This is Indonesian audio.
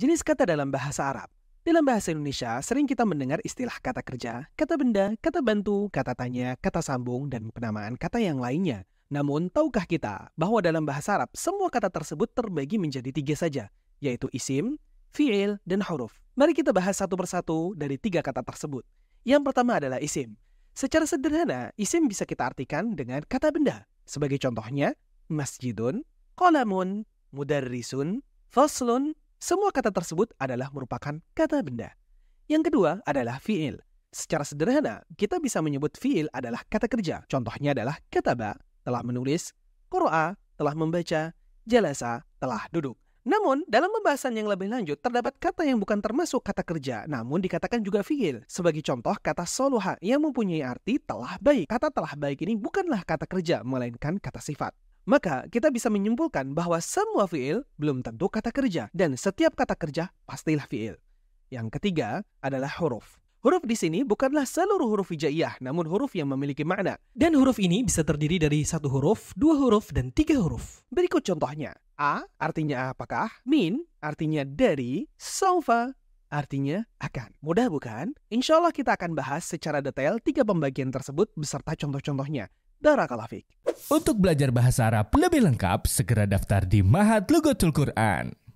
Jenis kata dalam bahasa Arab. Dalam bahasa Indonesia, sering kita mendengar istilah kata kerja, kata benda, kata bantu, kata tanya, kata sambung, dan penamaan kata yang lainnya. Namun, tahukah kita bahwa dalam bahasa Arab, semua kata tersebut terbagi menjadi tiga saja, yaitu isim, fi'il, dan huruf. Mari kita bahas satu persatu dari tiga kata tersebut. Yang pertama adalah isim. Secara sederhana, isim bisa kita artikan dengan kata benda. Sebagai contohnya, masjidun, kolamun, mudarrisun, faslun, semua kata tersebut adalah merupakan kata benda. Yang kedua adalah fi'il. Secara sederhana, kita bisa menyebut fi'il adalah kata kerja. Contohnya adalah kataba, telah menulis, koroa telah membaca, jalasa, telah duduk. Namun, dalam pembahasan yang lebih lanjut, terdapat kata yang bukan termasuk kata kerja, namun dikatakan juga fi'il. Sebagai contoh, kata soluha yang mempunyai arti telah baik. Kata telah baik ini bukanlah kata kerja, melainkan kata sifat. Maka kita bisa menyimpulkan bahwa semua fiil belum tentu kata kerja dan setiap kata kerja pastilah fiil. Yang ketiga adalah huruf. Huruf di sini bukanlah seluruh huruf hijaiyah, namun huruf yang memiliki makna. Dan huruf ini bisa terdiri dari satu huruf, dua huruf, dan tiga huruf. Berikut contohnya. A artinya apakah, min artinya dari, sofa artinya akan. Mudah bukan? Insya Allah kita akan bahas secara detail tiga pembagian tersebut beserta contoh-contohnya. Kalafik. Untuk belajar bahasa Arab lebih lengkap, segera daftar di Mahat Lugatul Quran.